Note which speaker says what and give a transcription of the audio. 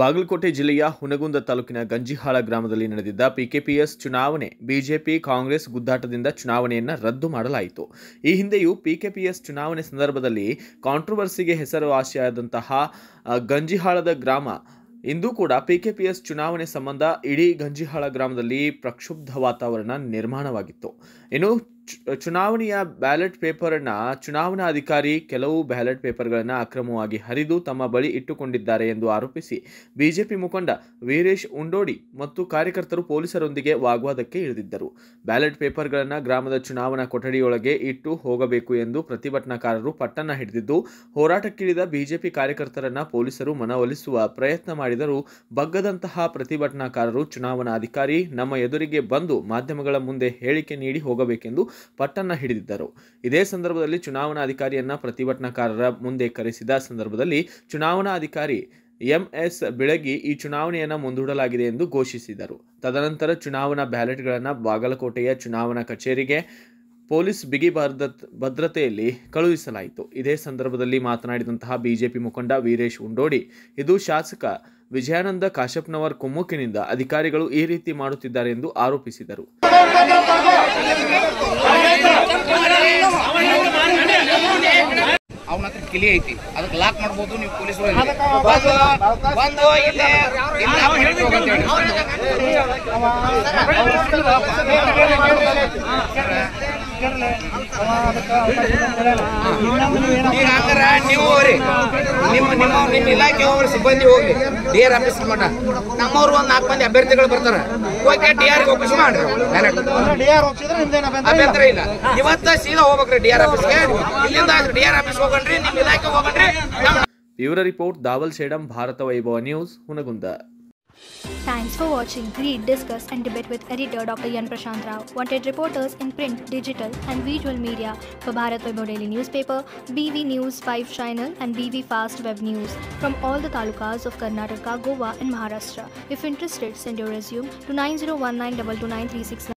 Speaker 1: ಬಾಗಲಕೋಟೆ ಜಿಲ್ಲೆಯ ಹುನಗುಂದ ತಾಲೂಕಿನ ಗಂಜಿಹಾಳ ಗ್ರಾಮದಲ್ಲಿ ನಡೆದಿದ್ದ ಪಿಕೆಪಿಎಸ್ ಚುನಾವಣೆ ಬಿಜೆಪಿ ಕಾಂಗ್ರೆಸ್ ಗುದ್ದಾಟದಿಂದ ಚುನಾವಣೆಯನ್ನು ರದ್ದು ಮಾಡಲಾಯಿತು ಈ ಹಿಂದೆಯೂ ಪಿಕೆಪಿಎಸ್ ಚುನಾವಣೆ ಸಂದರ್ಭದಲ್ಲಿ ಕಾಂಟ್ರವರ್ಸಿಗೆ ಹೆಸರುವಾಸಿಯಾದಂತಹ ಗಂಜಿಹಾಳದ ಗ್ರಾಮ ಇಂದು ಕೂಡ ಪಿಕೆಪಿಎಸ್ ಚುನಾವಣೆ ಸಂಬಂಧ ಇಡೀ ಗಂಜಿಹಾಳ ಗ್ರಾಮದಲ್ಲಿ ಪ್ರಕ್ಷುಬ್ಧ ವಾತಾವರಣ ನಿರ್ಮಾಣವಾಗಿತ್ತು ಇನ್ನು ಚುನಾವಣೆಯ ಬ್ಯಾಲೆಟ್ ಪೇಪರನ್ನು ಚುನಾವಣಾ ಅಧಿಕಾರಿ ಕೆಲವು ಬ್ಯಾಲೆಟ್ ಪೇಪರ್ಗಳನ್ನು ಅಕ್ರಮವಾಗಿ ಹರಿದು ತಮ್ಮ ಬಳಿ ಇಟ್ಟುಕೊಂಡಿದ್ದಾರೆ ಎಂದು ಆರೋಪಿಸಿ ಬಿಜೆಪಿ ಮುಖಂಡ ವೀರೇಶ್ ಉಂಡೋಡಿ ಮತ್ತು ಕಾರ್ಯಕರ್ತರು ಪೊಲೀಸರೊಂದಿಗೆ ವಾಗ್ವಾದಕ್ಕೆ ಇಳಿದಿದ್ದರು ಬ್ಯಾಲೆಟ್ ಪೇಪರ್ಗಳನ್ನು ಗ್ರಾಮದ ಚುನಾವಣಾ ಕೊಠಡಿಯೊಳಗೆ ಇಟ್ಟು ಹೋಗಬೇಕು ಎಂದು ಪ್ರತಿಭಟನಾಕಾರರು ಪಟ್ಟಣ ಹಿಡಿದಿದ್ದು ಹೋರಾಟಕ್ಕಿಳಿದ ಬಿಜೆಪಿ ಕಾರ್ಯಕರ್ತರನ್ನು ಪೊಲೀಸರು ಮನವೊಲಿಸುವ ಪ್ರಯತ್ನ ಮಾಡಿದರೂ ಬಗ್ಗದಂತಹ ಪ್ರತಿಭಟನಾಕಾರರು ಅಧಿಕಾರಿ ನಮ್ಮ ಎದುರಿಗೆ ಬಂದು ಮಾಧ್ಯಮಗಳ ಮುಂದೆ ಹೇಳಿಕೆ ನೀಡಿ ಹೋಗಬೇಕೆಂದು ಪಟ್ಟನ್ನ ಹಿಡಿದಿದ್ದರು ಇದೇ ಸಂದರ್ಭದಲ್ಲಿ ಚುನಾವಣಾ ಅಧಿಕಾರಿಯನ್ನ ಪ್ರತಿಭಟನಾಕಾರರ ಮುಂದೆ ಕರೆಸಿದ ಸಂದರ್ಭದಲ್ಲಿ ಚುನಾವಣಾ ಅಧಿಕಾರಿ ಎಂಎಸ್ ಬೆಳಗಿ ಈ ಚುನಾವಣೆಯನ್ನು ಮುಂದೂಡಲಾಗಿದೆ ಎಂದು ಘೋಷಿಸಿದರು ತದನಂತರ ಚುನಾವಣಾ ಬ್ಯಾಲೆಟ್ಗಳನ್ನು ಬಾಗಲಕೋಟೆಯ ಚುನಾವಣಾ ಕಚೇರಿಗೆ ಪೊಲೀಸ್ ಬಿಗಿ ಭದ್ರತೆಯಲ್ಲಿ ಕಳುಹಿಸಲಾಯಿತು ಇದೇ ಸಂದರ್ಭದಲ್ಲಿ ಮಾತನಾಡಿದಂತಹ ಬಿಜೆಪಿ ಮುಖಂಡ ವೀರೇಶ್ ಉಂಡೋಡಿ ಇದು ಶಾಸಕ ವಿಜಯಾನಂದ ಕಾಶಪ್ಪನವರ್ ಕುಮ್ಮುಕಿನಿಂದ ಅಧಿಕಾರಿಗಳು ಈ ರೀತಿ ಮಾಡುತ್ತಿದ್ದಾರೆ ಎಂದು ಆರೋಪಿಸಿದರು
Speaker 2: ಕಿಲಿ ಐತಿ ಅದಕ್ಕೆ ಲಾಕ್ ಮಾಡ್ಬೋದು ನೀವು ಪೊಲೀಸ್
Speaker 1: ಬಂದು ಇಲ್ಲ
Speaker 2: ನೀವು ಹೋಗ್ರಿ ನಿಮ್ಮ ನಿಮ್ಮ ನಿಮ್ಮ ಇಲಾಖೆ ಸಿಬ್ಬಂದಿ ಹೋಗ್ಲಿ ಡಿ ಆರ್ ಆಫೀಸ್ ಮಠ ನಮ್ಮವ್ರು ಒಂದು ನಾಲ್ಕು ಮಂದಿ ಅಭ್ಯರ್ಥಿಗಳು ಬರ್ತಾರೆ ಓಕೆ ಡಿ ಆರ್ ಅವಕಾಶ ಮಾಡ್ರಿ ಅಭ್ಯಂತರ ಇಲ್ಲ ಇವತ್ತ ಸೀದಾ ಹೋಗ್ಬೇಕ್ರಿ ಡಿ ಆರ್ ಆಫೀಸ್ಗೆ ಇಲ್ಲಿಂದ ಡಿ ಆರ್ ಆಫೀಸ್ ಹೋಗ್ರಿ ನಿಮ್ಮ ಇಲಾಖೆ ಹೋಗಣ್ರಿ
Speaker 1: ವಿವರ report Dawal Sedam Bharata Vaibhava news Hungund
Speaker 2: Thanks for watching Read, Discuss and Debate with editor Dr. Yan Prashant Rao. Wanted reporters in print, digital and visual media for Bharat Vaibhav Daily Newspaper, BV News 5 Channel and BV Fast Web News from all the talukas of Karnataka, Goa and Maharashtra. If interested, send your resume to 9019229369.